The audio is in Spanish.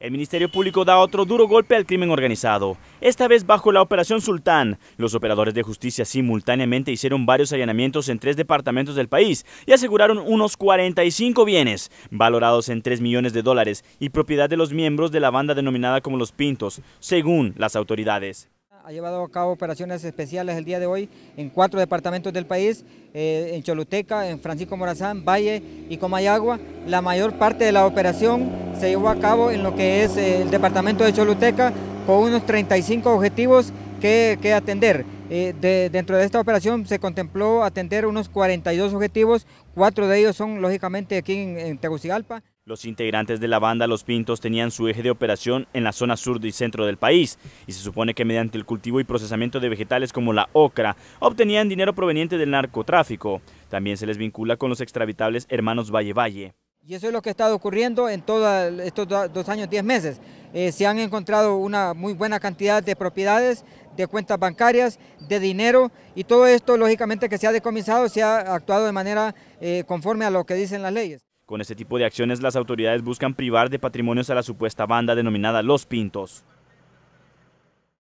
El Ministerio Público da otro duro golpe al crimen organizado. Esta vez bajo la Operación Sultán. Los operadores de justicia simultáneamente hicieron varios allanamientos en tres departamentos del país y aseguraron unos 45 bienes, valorados en 3 millones de dólares y propiedad de los miembros de la banda denominada como Los Pintos, según las autoridades. Ha llevado a cabo operaciones especiales el día de hoy en cuatro departamentos del país, eh, en Choluteca, en Francisco Morazán, Valle y Comayagua. La mayor parte de la operación se llevó a cabo en lo que es eh, el departamento de Choluteca con unos 35 objetivos que, atender. Eh, dentro de esta operación se contempló atender unos 42 objetivos, cuatro de ellos son lógicamente aquí en, en Tegucigalpa. Los integrantes de la banda Los Pintos tenían su eje de operación en la zona sur y centro del país y se supone que mediante el cultivo y procesamiento de vegetales como la ocra obtenían dinero proveniente del narcotráfico. También se les vincula con los extravitables hermanos Valle Valle. Y eso es lo que ha estado ocurriendo en todos estos dos años, diez meses. Eh, se han encontrado una muy buena cantidad de propiedades, de cuentas bancarias, de dinero y todo esto, lógicamente, que se ha decomisado, se ha actuado de manera eh, conforme a lo que dicen las leyes. Con este tipo de acciones, las autoridades buscan privar de patrimonios a la supuesta banda denominada Los Pintos.